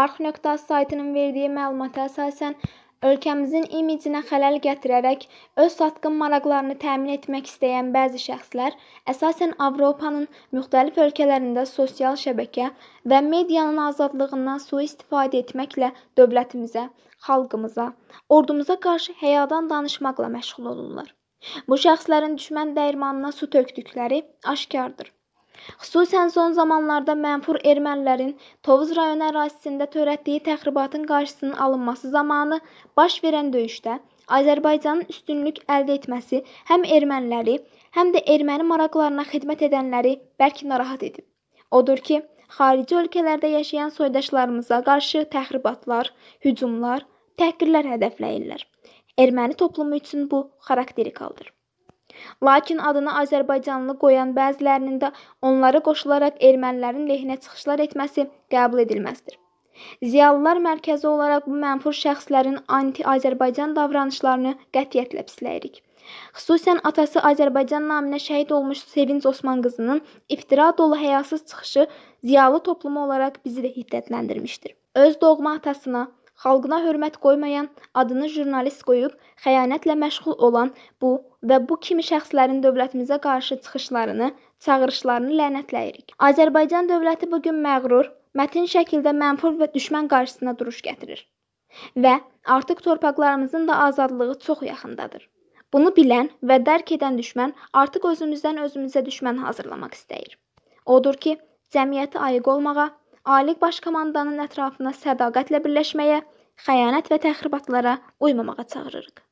arx.az saytının verdiyi məlumata əsasən ölkəmizin imicinə xələl gətirərək öz satqın maraqlarını təmin etmək istəyən bəzi şəxslər əsasən Avropanın müxtəlif ölkələrində sosial şəbəkə və medianın azadlığından sui-istifadə etməklə dövlətimizə, xalqımıza, ordumuza qarşı həyadan danışmaqla məşğul olurlar. Bu şəxslərin düşmən dəyirmanına su tökdükləri aşkardır. Xüsusən son zamanlarda mənfur ermənilərin Tovuz rayonu ərazisində törətdiyi təxribatın qarşısının alınması zamanı baş verən döyüşdə Azərbaycanın üstünlük əldə etməsi həm erməniləri, həm də erməni maraqlarına xidmət edənləri bərk narahat edib. Odur ki, xarici ölkələrdə yaşayan soydaşlarımıza qarşı təxribatlar, hücumlar, təhqirlər hədəfləyirlər. Erməni toplumu üçün bu xarakterikaldır. Lakin adını azərbaycanlı qoyan bəzilərinin də onları qoşularaq ermənilərin lehinə çıxışlar etməsi qəbul edilməzdir. Ziyalılar mərkəzi olaraq bu mənfur şəxslərin anti-Azərbaycan davranışlarını qətiyyətlə pisləyirik. Xüsusən atası Azərbaycan naminə şəhid olmuş Sevinç Osman qızının iftira dolu həyasız çıxışı ziyalı toplumu olaraq bizi də hiddətləndirmişdir. Öz doğma atasına, xalqına hörmət qoymayan, adını jurnalist qoyub xəyanətlə məşğul olan bu və bu kimi şəxslərin dövlətimizə qarşı çıxışlarını, çağırışlarını lənətləyirik. Azərbaycan dövləti bu gün məğrur, mətin şəkildə mənfur və düşmən qarşısına duruş gətirir. Və artıq torpaqlarımızın da azadlığı çox yaxındadır. Bunu bilən və dərk edən düşmən artıq özümüzdən özümüzə düşmən hazırlamaq istəyir. Odur ki, cəmiyyəti ayıq olmağa ali baş komandanın ətrafına sədaqətlə birləşməyə, xəyanət və təxribatlara uymamağa çağırırıq.